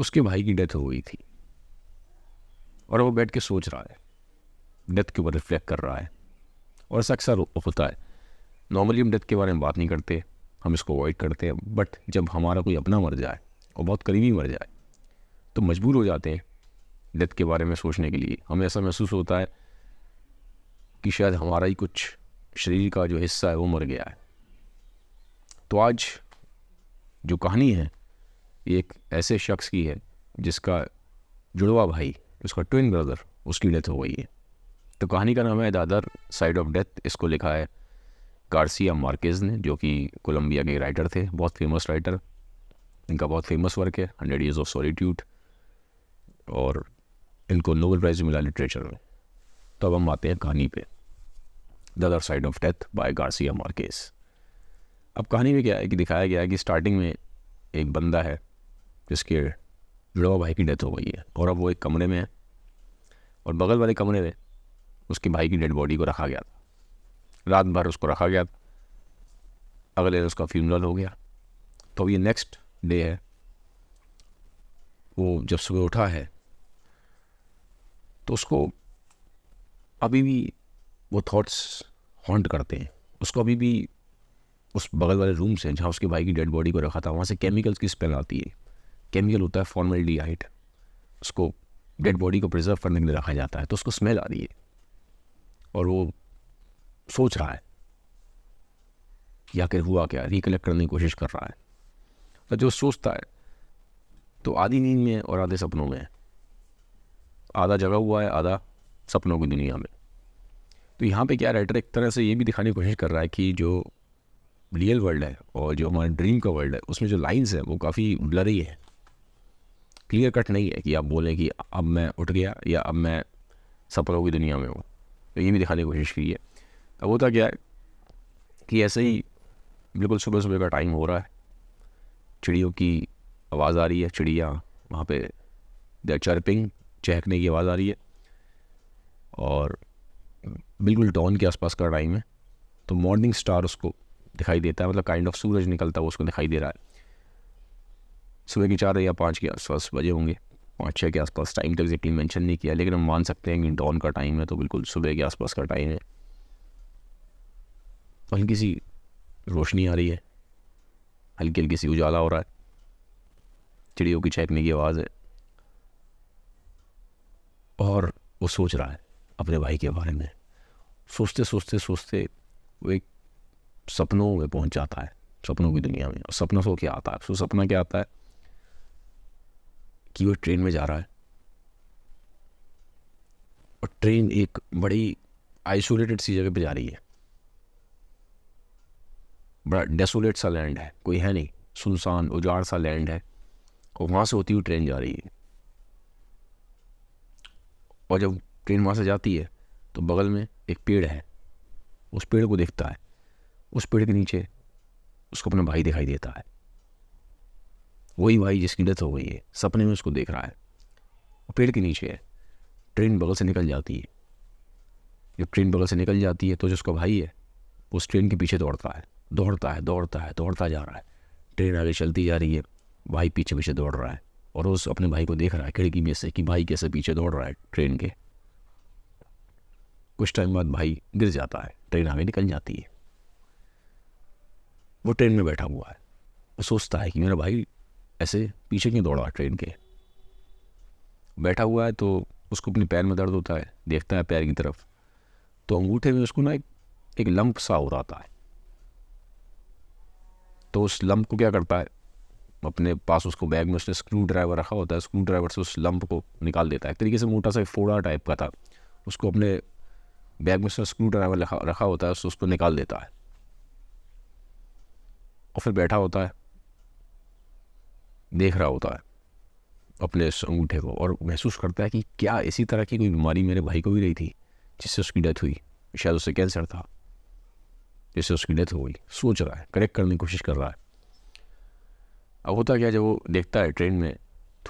उसके भाई की डेथ हो गई थी और वो बैठ के सोच रहा है डेथ के ऊपर रिफ्लेक्ट कर रहा है और ऐसा अक्सर होता है नॉर्मली हम डेथ के बारे में बात नहीं करते हम इसको अवॉइड करते हैं बट जब हमारा कोई अपना मर जाए और बहुत करीबी मर जाए तो मजबूर हो जाते हैं डेथ के बारे में सोचने के लिए हमें ऐसा महसूस होता है कि शायद हमारा ही कुछ शरीर का जो हिस्सा है वो मर गया है तो आज जो कहानी है एक ऐसे शख्स की है जिसका जुड़वा भाई उसका ट्विन ब्रदर उसकी डेथ हो गई है तो कहानी का नाम है दादर साइड ऑफ डेथ इसको लिखा है गार्सिया मार्केज ने जो कि कोलंबिया के राइटर थे बहुत फेमस राइटर इनका बहुत फेमस वर्क है हंड्रेड ईयर्स ऑफ सॉलीट्यूड और इनको नोबल प्राइज़ मिला लिटरेचर में तो अब हम आते हैं कहानी पे the other side of death by Garcia Marquez अब कहानी में क्या है कि दिखाया गया है कि स्टार्टिंग में एक बंदा है जिसके जुड़वा भाई की डेथ हो गई है और अब वो एक कमरे में है और बगल वाले कमरे में उसके भाई की डेड बॉडी को रखा गया था रात भर उसको रखा गया था अगले दिन उसका फ्यूनरल हो गया तो ये नेक्स्ट डे है वो जब सुबह उठा है तो उसको अभी भी वो थॉट्स हॉन्ट करते हैं उसको अभी भी उस बगल वाले रूम से जहाँ उसके भाई की डेड बॉडी को रखा था वहाँ से केमिकल्स की स्पेल आती है केमिकल होता है फॉर्मल फॉर्मेलिडीहाइड उसको डेड बॉडी को प्रिजर्व करने के लिए रखा जाता है तो उसको स्मेल आ रही है और वो सोच रहा है कि आखिर हुआ क्या रिकलेक्ट करने की कोशिश कर रहा है और जो सोचता है तो आधी नींद में और आधे सपनों में है आधा जगा हुआ है आधा सपनों की दुनिया में तो यहाँ पे क्या राइटर एक तरह से ये भी दिखाने की कोशिश कर रहा है कि जो रियल वर्ल्ड है और जो हमारे ड्रीम का वर्ल्ड है उसमें जो लाइंस है वो काफ़ी ब्लरी है क्लियर कट नहीं है कि आप बोलें कि अब मैं उठ गया या अब मैं सपनों की दुनिया में हूँ तो ये भी दिखाने की कोशिश की है अब होता क्या है कि ऐसे ही बिल्कुल सुबह सुबह का टाइम हो रहा है चिड़ियों की आवाज़ आ रही है चिड़िया वहाँ पे देर चर्पिंग चहकने की आवाज़ आ रही है और बिल्कुल डॉन के आसपास का टाइम है तो मॉर्निंग स्टार उसको दिखाई देता है मतलब काइंड ऑफ सूरज निकलता है उसको दिखाई दे रहा है सुबह के चार या पाँच के आसपास बजे होंगे पाँच छः के आसपास टाइम तो एग्जैक्टली मैंशन नहीं किया लेकिन हम मान सकते हैं कि डॉन का टाइम है तो बिल्कुल सुबह के आसपास का टाइम है हल्की सी रोशनी आ रही है हल्की हल्की सी उजाला हो रहा है चिड़ियों की चहकने की आवाज़ है और वो सोच रहा है अपने भाई के बारे में सोचते सोचते सोचते वो एक सपनों में पहुंच जाता है सपनों की दुनिया में और सपना सो क्या आता है सो सपना क्या आता है कि वो ट्रेन में जा रहा है और ट्रेन एक बड़ी आइसोलेटेड सी जगह पे जा रही है बड़ा डेसोलेट सा लैंड है कोई है नहीं सुनसान उजाड़ सा लैंड है और वहाँ से होती हुई ट्रेन जा रही है और जब ट्रेन वहाँ से जाती है तो बगल में एक पेड़ है उस पेड़ को देखता है उस पेड़ के नीचे उसको अपना भाई दिखाई देता है वही भाई जिसकी डेथ हो गई है सपने में उसको देख रहा है वो पेड़ के नीचे है ट्रेन बगल से निकल जाती है जब ट्रेन बगल से निकल जाती है तो जो उसका भाई है उस ट्रेन के पीछे दौड़ता है दौड़ता है दौड़ता है दौड़ता जा रहा है ट्रेन आगे चलती जा रही है भाई पीछे पीछे दौड़ रहा है और उस अपने भाई को देख रहा है खिड़की में से कि भाई कैसे पीछे दौड़ रहा है ट्रेन के कुछ टाइम बाद भाई गिर जाता है ट्रेन आगे निकल जाती है वो ट्रेन में बैठा हुआ है वो सोचता है कि मेरा भाई ऐसे पीछे क्यों दौड़ा ट्रेन के बैठा हुआ है तो उसको अपने पैर में दर्द होता है देखता है पैर की तरफ तो अंगूठे में उसको ना एक एक लंप सा हो रहा है तो उस लंप को क्या करता है अपने पास उसको बैग में उसने स्क्रू ड्राइवर रखा होता है स्क्रू ड्राइवर से उस लंप को निकाल देता है एक तरीके से मोटा सा एक फोड़ा टाइप का था उसको अपने बैग में उसने स्क्रू ड्राइवर रखा होता है उसको निकाल देता है और फिर बैठा होता है देख रहा होता है अपने अंगूठे को और महसूस करता है कि क्या इसी तरह की कोई बीमारी मेरे भाई को भी रही थी जिससे उसकी डेथ हुई शायद उससे कैंसर था जिससे उसकी डेथ हो गई सोच रहा है करेक्ट करने की कोशिश कर रहा है अब होता क्या जब वो देखता है ट्रेन में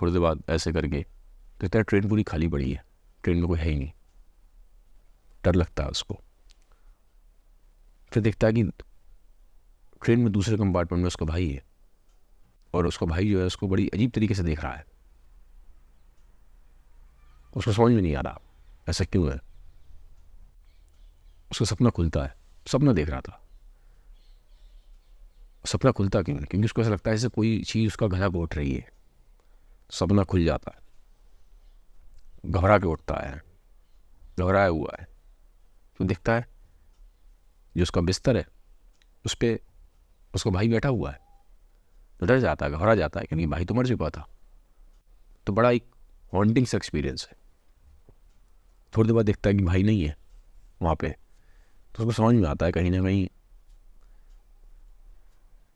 थोड़ी देर बाद ऐसे करके देखता है ट्रेन पूरी खाली पड़ी है ट्रेन में कोई है ही नहीं डर लगता है उसको फिर देखता है कि ट्रेन में दूसरे कंपार्टमेंट में उसका भाई है और उसका भाई जो है उसको बड़ी अजीब तरीके से देख रहा है उसको समझ में नहीं आ रहा ऐसा क्यों है उसका सपना खुलता है सपना देख रहा था सपना खुलता क्यों क्योंकि उसको ऐसा लगता है जैसे कोई चीज़ उसका को घोट रही है सपना खुल जाता है घबरा के उठता है घबराया हुआ है तो देखता है जो उसका बिस्तर है उस पर उसका भाई बैठा हुआ है तो डर जाता है घबरा जाता है क्योंकि भाई तो मर चुका था तो बड़ा एक हॉन्टिंग एक्सपीरियंस है थोड़ी देर बाद देखता है कि भाई नहीं है वहाँ पे तो उसको समझ में आता है कहीं ना कहीं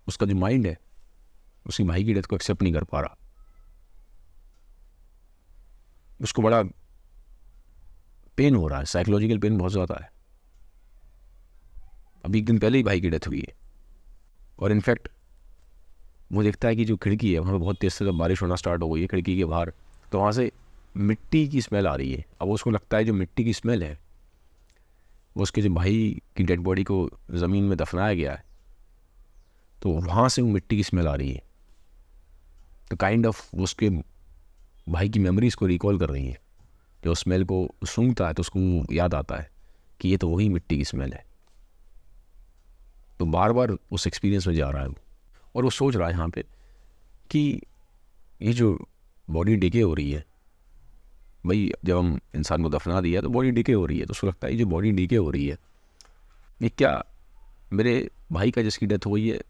उसका जो माइंड है उसकी भाई की डेथ को एक्सेप्ट नहीं कर पा रहा उसको बड़ा पेन हो रहा है साइकोलॉजिकल पेन बहुत ज़्यादा है अभी एक दिन पहले ही भाई की डेथ हुई है और इनफैक्ट वो देखता है कि जो खिड़की है वहाँ पर बहुत तेज़ से बारिश होना स्टार्ट हो गई है खिड़की के बाहर तो वहाँ से मिट्टी की स्मेल आ रही है अब उसको लगता है जो मिट्टी की स्मेल है वो उसके जो भाई की डेड बॉडी को ज़मीन में दफनाया गया है तो वहाँ से वो मिट्टी की स्मेल आ रही है तो काइंड ऑफ उसके भाई की मेमोरीज़ को रिकॉल कर रही है जो स्मेल को सूंघता है तो उसको याद आता है कि ये तो वही मिट्टी की स्मेल है तो बार बार उस एक्सपीरियंस में जा रहा है वो और वो सोच रहा है यहाँ पे कि ये जो बॉडी डिके हो रही है भाई जब हम इंसान को दफना दिया तो बॉडी डिके हो रही है तो उसको लगता है ये जो बॉडी डिके हो रही है ये क्या मेरे भाई का जिसकी डेथ हुई है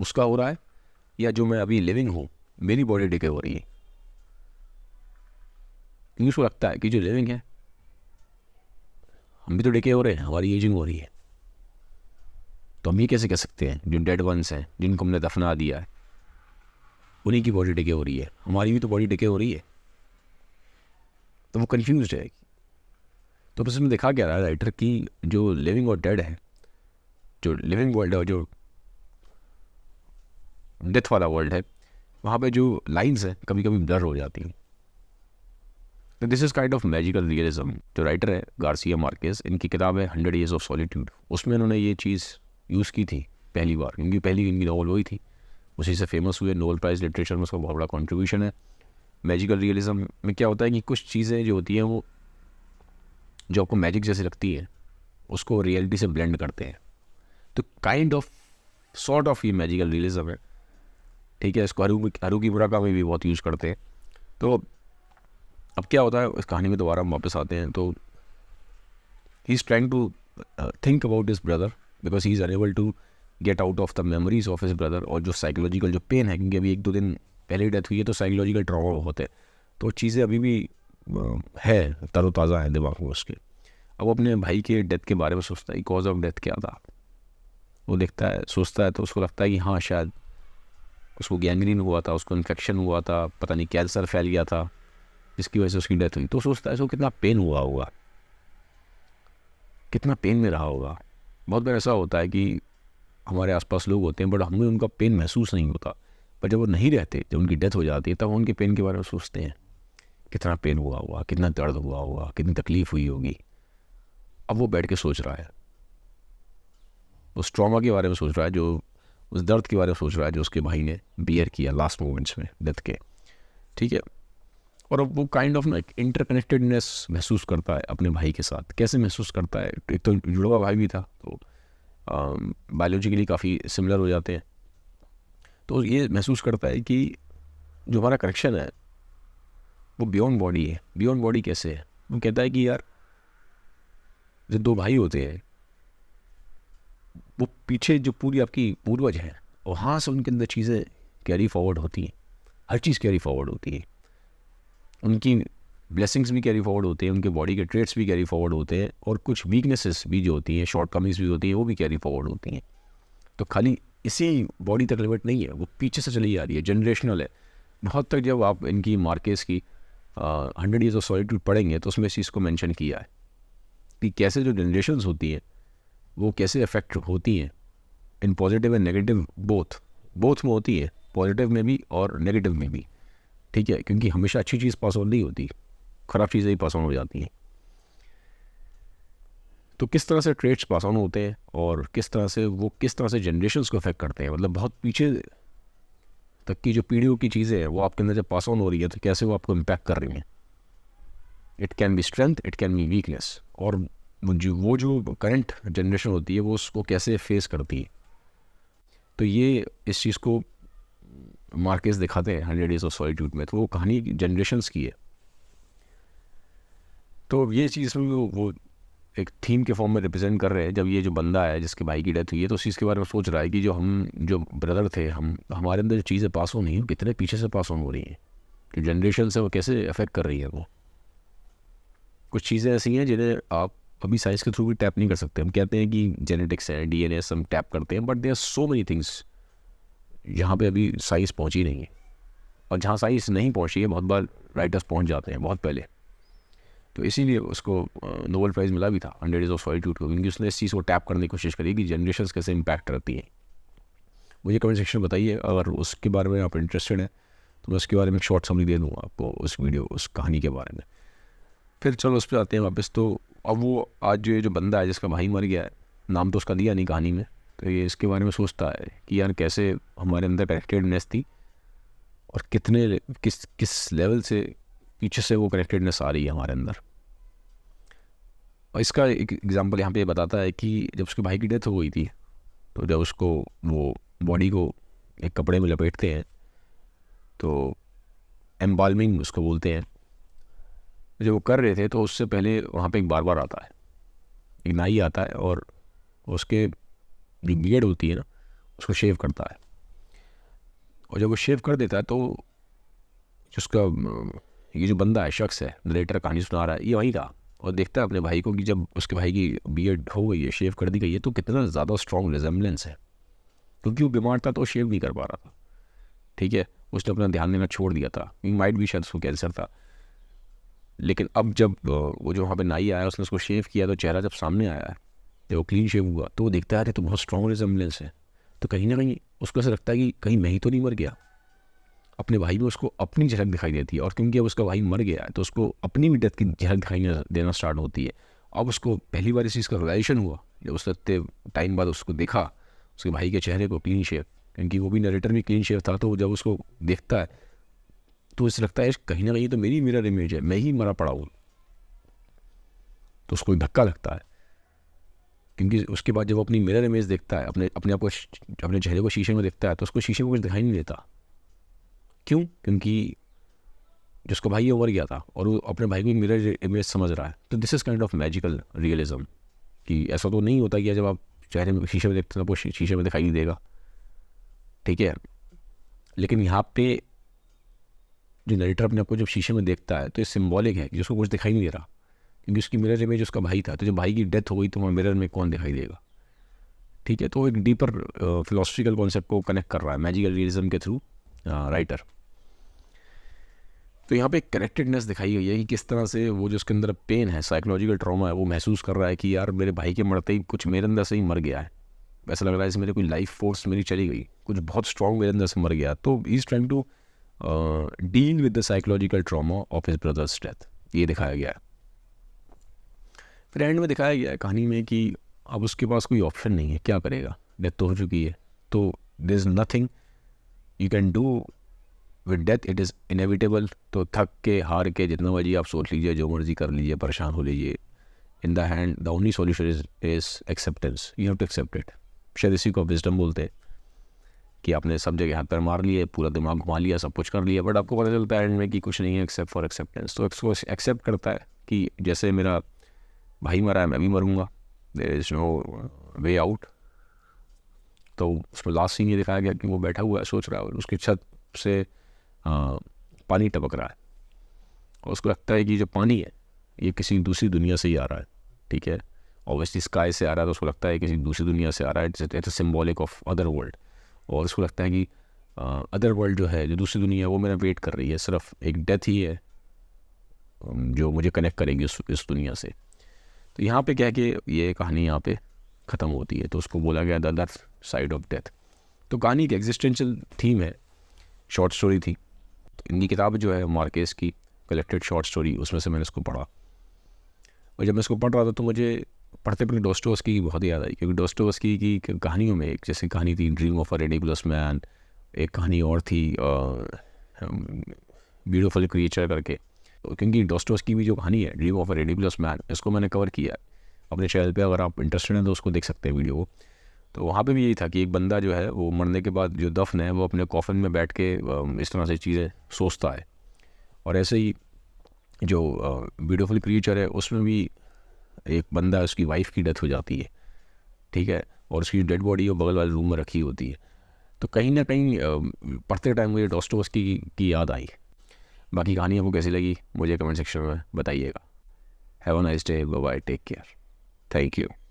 उसका हो रहा है या जो मैं अभी लिविंग हूँ मेरी बॉडी डिके हो रही है क्योंकि उसको लगता है कि जो लिविंग है हम भी तो डिके हो रहे हैं हमारी एजिंग हो रही है तो हम ये कैसे कह सकते हैं जो डेड वंस हैं जिनको हमने दफना दिया है उन्हीं की बॉडी डिके हो रही है हमारी भी तो बॉडी डिके हो रही है तो वो कन्फ्यूज है तो बस इसमें देखा गया राइटर की जो लिविंग और डेड है जो लिविंग वर्ल्ड है जो डेथ वाला वर्ल्ड है वहाँ पे जो लाइंस हैं कभी कभी ब्लर हो जाती हैं तो this is kind of magical realism जो राइटर है गार्सिया मार्केस इनकी किताब है हंड्रेड ईयर्स ऑफ सॉलिट्यूड उसमें उन्होंने ये चीज़ यूज़ की थी पहली बार क्योंकि पहली इनकी नॉवल तो वही थी उसी से फेमस हुए नोबल प्राइज़ लिटरेचर में उसका बहुत बड़ा कॉन्ट्रीब्यूशन है मैजिकल रियलिज़म में क्या होता है कि कुछ चीज़ें जो होती हैं वो जो आपको मैजिक जैसे लगती है उसको रियलिटी से ब्लेंड करते हैं तो काइंड ऑफ सॉर्ट ऑफ ये मैजिकल रियलिज़म है ठीक है इसको हरू हरू की बुरा में भी बहुत यूज़ करते हैं तो अब क्या होता है इस कहानी में दोबारा हम वापस आते हैं तो he is trying to think about this brother because he is unable to get out of the memories of his brother और जो साइकोलॉजिकल जो पेन है क्योंकि अभी एक दो दिन पहले डेथ हुई है तो साइकोलॉजिकल ट्रॉमा बहुत है तो चीज़ें अभी भी है तरोताज़ा है दिमाग में उसके अब अपने भाई के डेथ के बारे में सोचता है कॉज ऑफ डेथ क्या था वो देखता है सोचता है तो उसको लगता है कि हाँ शायद उसको गैंग्रीन हुआ था उसको इन्फेक्शन हुआ था पता नहीं कैंसर फैल गया था जिसकी वजह से उसकी डेथ हुई तो सोचता है उसको कितना पेन हुआ होगा कितना पेन में रहा होगा बहुत बार ऐसा होता है कि हमारे आसपास लोग होते हैं बट हमें उनका पेन महसूस नहीं होता पर जब वो नहीं रहते जब उनकी डेथ हो जाती है तब उनके पेन के बारे में सोचते हैं कितना पेन हुआ हुआ कितना दर्द हुआ हुआ कितनी तकलीफ़ हुई होगी अब वो बैठ के सोच रहा है उस ट्रॉमा के बारे में सोच रहा है जो उस दर्द के बारे में सोच रहा है जो उसके भाई ने बियर किया लास्ट मोमेंट्स में डेथ के ठीक है और अब वो काइंड ऑफ ना एक इंटरकनेक्टेडनेस महसूस करता है अपने भाई के साथ कैसे महसूस करता है एक तो जुड़ा हुआ भाई भी था तो बायोलॉजिकली काफ़ी सिमिलर हो जाते हैं तो ये महसूस करता है कि जो हमारा कनेक्शन है वो बियॉन्ड बॉडी है बियॉन्ड बॉडी कैसे है वो कहता है कि यार जो दो भाई होते हैं वो पीछे जो पूरी आपकी पूर्वज हैं वहाँ से उनके अंदर चीज़ें कैरी फॉरवर्ड होती हैं हर चीज़ कैरी फॉरवर्ड होती है उनकी ब्लेसिंग्स भी कैरी फॉरवर्ड होते हैं उनके बॉडी के ट्रेट्स भी कैरी फॉरवर्ड होते हैं और कुछ वीकनेसेस भी जो होती हैं शॉर्ट कमिंग्स भी होती हैं वो भी कैरी फॉरवर्ड होती हैं तो खाली इसी बॉडी तक लिमिट नहीं है वो पीछे से चली जा रही है जनरेशनल है बहुत तक जब आप इनकी मार्केस की हंड्रेड ईयर्स ऑफ सॉलिट्यूड पढ़ेंगे तो उसमें इस चीज़ को मैंशन किया है कि कैसे जो जनरेशन्स होती हैं वो कैसे अफेक्ट होती हैं in positive and negative both both में होती है पॉजिटिव में भी और नेगेटिव में भी ठीक है क्योंकि हमेशा अच्छी चीज़ पास ऑन नहीं होती ख़राब चीज़ें ही पास ऑन हो जाती हैं तो किस तरह से ट्रेड्स पास ऑन होते हैं और किस तरह से वो किस तरह से जनरेशन को अफेक्ट करते हैं मतलब बहुत पीछे तक की जो पीढ़ियों की चीज़ें हैं वो आपके अंदर जब पास ऑन हो रही है तो कैसे वो आपको इम्पैक्ट कर रही हैं it can be strength it can be weakness और जो वो जो करंट जनरेशन होती है वो उसको कैसे फेस करती है तो ये इस चीज़ को मार्केस दिखाते हैं हंड्रेड डेज ऑफ सॉलिट्यूड में तो वो कहानी जनरेशन की है तो ये चीज़ में वो एक थीम के फॉर्म में रिप्रेजेंट कर रहे हैं जब ये जो बंदा है जिसके भाई की डेथ हुई है तो उस चीज़ के बारे में सोच रहा है कि जो हम जो ब्रदर थे हम हमारे अंदर जो चीज़ें पास ऑन नहीं कितने पीछे से पास ऑन हो रही हैं जो जनरेशन है वो कैसे अफेक्ट कर रही है वो कुछ चीज़ें ऐसी हैं जिन्हें आप अभी साइंस के थ्रू भी टैप नहीं कर सकते हम कहते हैं कि जेनेटिक्स है डी एन एस हम टैप करते हैं but they are so many things यहाँ पे अभी साइज़ पहुँची नहीं है और जहाँ साइज़ नहीं पहुँची है बहुत बार राइटर्स पहुँच जाते हैं बहुत पहले तो इसीलिए उसको नोबल प्राइज़ मिला भी था हंड्रेड इज ऑफ सॉलिट्यूड को क्योंकि उसने इस चीज़ को टैप करने की कोशिश करी कि जनरेशन कैसे इम्पैक्ट रहती हैं मुझे कमेंट सेक्शन में बताइए अगर उसके बारे में आप इंटरेस्टेड हैं तो मैं उसके बारे में एक शॉर्ट समरी दे दूँगा आपको उस वीडियो उस कहानी के बारे में फिर चलो उस पर आते हैं वापस तो अब वो आज जो ये जो बंदा है जिसका भाई मर गया है नाम तो उसका दिया नहीं कहानी में तो ये इसके बारे में सोचता है कि यार कैसे हमारे अंदर कनेक्टेडनेस थी और कितने किस किस लेवल से पीछे से वो कनेक्टेडनेस आ रही है हमारे अंदर और इसका एक एग्ज़ाम्पल यहाँ पे बताता है कि जब उसके भाई की डेथ हो गई थी तो जब उसको वो बॉडी को एक कपड़े में लपेटते हैं तो एम्बालमिंग उसको बोलते हैं जब वो कर रहे थे तो उससे पहले वहाँ पे एक बार बार आता है एक नाई आता है और उसके जो बियड होती है ना उसको शेव करता है और जब वो शेव कर देता है तो उसका ये जो बंदा है शख्स है लेटर कहानी सुना रहा है ये वहीं का और देखता है अपने भाई को कि जब उसके भाई की बियड हो गई है शेव कर दी गई है तो कितना ज़्यादा स्ट्रॉन्ग रिजेम्बलेंस है तो क्योंकि वो बीमार था तो शेव नहीं कर पा रहा था ठीक है उसने अपना ध्यान देना छोड़ दिया था माइट भी शायद उसको कैंसर था लेकिन अब जब वो जो वहाँ पे नाई आया उसने उसको शेव किया तो चेहरा जब सामने आया है जब वो क्लीन शेव हुआ तो वो देखता है अरे तो बहुत स्ट्रॉन्ग रिजम्बलेंस है तो कहीं ना कहीं उसको ऐसा लगता है कि कहीं मैं ही तो नहीं मर गया अपने भाई में उसको अपनी झलक दिखाई देती है और क्योंकि अब उसका भाई मर गया है तो उसको अपनी भी डेथ की झलक दिखाई देना स्टार्ट होती है अब उसको पहली बार इस चीज़ का रिलाइजेशन हुआ जब उसने इतने टाइम बाद उसको देखा उसके भाई के चेहरे को क्लीन शेव क्योंकि वो भी नरेटर में क्लीन शेव था तो जब उसको देखता है तो उसे लगता है कहीं ना कहीं तो मेरी मेरा इमेज है मैं ही मरा पड़ा हूँ तो उसको धक्का लगता है क्योंकि उसके बाद जब वो अपनी मिरर इमेज देखता है अपने अपने आप को अपने चेहरे को शीशे में देखता है तो उसको शीशे में कुछ दिखाई नहीं देता क्यों क्योंकि जिसको भाई ओवर गया था और वो अपने भाई को मिरर इमेज समझ रहा है तो this is kind of magical realism कि ऐसा तो नहीं होता कि जब आप चेहरे में शीशे में देखते हैं तो शीशे में दिखाई नहीं देगा ठीक है लेकिन यहाँ पे जो नरेटर अपने आपको जब शीशे में देखता है तो ये सिम्बॉलिक है जिसको कुछ दिखाई नहीं दे रहा क्योंकि उसकी मिरर इमेज उसका भाई था तो जब भाई की डेथ हो गई तो वहाँ मिरर में कौन दिखाई देगा ठीक है तो एक डीपर फिलोसफिकल कॉन्सेप्ट को कनेक्ट कर रहा है मैजिकल रियलिज्म के थ्रू राइटर uh, तो यहाँ पे कनेक्टेडनेस दिखाई गई है कि किस तरह से वो जो उसके अंदर पेन है साइकोलॉजिकल ट्रॉमा है वो महसूस कर रहा है कि यार मेरे भाई के मरते ही कुछ मेरे अंदर से ही मर गया है ऐसा लग रहा है मेरे कोई लाइफ फोर्स मेरी चली गई कुछ बहुत स्ट्रॉन्ग मेरे अंदर से मर गया तो is trying to deal with the psychological trauma of his brother's death ये दिखाया गया है फिर एंड में दिखाया गया है कहानी में कि अब उसके पास कोई ऑप्शन नहीं है क्या करेगा डेथ तो हो चुकी है तो there is nothing you can do with death it is inevitable तो थक के हार के जितना मर्जी आप सोच लीजिए जो मर्जी कर लीजिए परेशान हो लीजिए in the end the only solution is is acceptance you have to accept it शायद इसी को विजडम बोलते हैं कि आपने सब जगह हाथ पर मार लिए पूरा दिमाग घुमा लिया सब कुछ कर लिया बट आपको पता चलता है एंड में कि कुछ नहीं है एक्सेप्ट फॉर एक्सेप्टेंस तो एक्सेप्ट करता है कि जैसे मेरा भाई मरा है मैं भी मरूँगा there is no way out तो उसमें लास्ट सीन ये दिखाया गया कि वो बैठा हुआ है सोच रहा है और उसकी छत से आ, पानी टपक रहा है और उसको लगता है कि जो पानी है ये किसी दूसरी दुनिया से ही आ रहा है ठीक है ऑब्वियसली स्काई से आ रहा है तो उसको लगता है किसी दूसरी दुनिया से आ रहा है it's symbolic of other world और उसको लगता है कि अदर वर्ल्ड जो है जो दूसरी दुनिया है वो मेरा वेट कर रही है सिर्फ एक डेथ ही है जो मुझे कनेक्ट करेगी उस इस दुनिया से तो यहाँ पे क्या है कि ये कहानी यहाँ पे ख़त्म होती है तो उसको बोला गया the other side of death तो कहानी एक एग्जिस्टेंशियल थीम है शॉर्ट स्टोरी थी तो इनकी किताब जो है मार्केस की कलेक्टेड शॉर्ट स्टोरी उसमें से मैंने इसको पढ़ा और जब मैं इसको पढ़ रहा था तो मुझे पढ़ते पढ़ते डोस्टोवस्की की बहुत याद आई क्योंकि डोस्टोवस्की की कहानियों में एक जैसे कहानी थी dream of a ridiculous man एक कहानी और थी ब्यूटिफुल क्रिएचर करके तो क्योंकि डॉस्टोस की भी जो कहानी है dream of a plus man इसको मैंने कवर किया है अपने चैनल पे अगर आप इंटरेस्टेड हैं तो उसको देख सकते हैं वीडियो को तो वहाँ पे भी यही था कि एक बंदा जो है वो मरने के बाद जो दफन है वो अपने कॉफिन में बैठ के इस तरह से चीज़ें सोचता है और ऐसे ही जो ब्यूटीफुल क्रिएचर है उसमें भी एक बंदा उसकी वाइफ की डेथ हो जाती है ठीक है और उसकी डेड बॉडी वो बगल वाले रूम में रखी होती है तो कहीं ना कहीं पढ़ते टाइम मुझे डॉस्टोस की याद आई बाकी कहानी आपको कैसी लगी मुझे कमेंट सेक्शन में बताइएगा have a nice day go bye take care thank you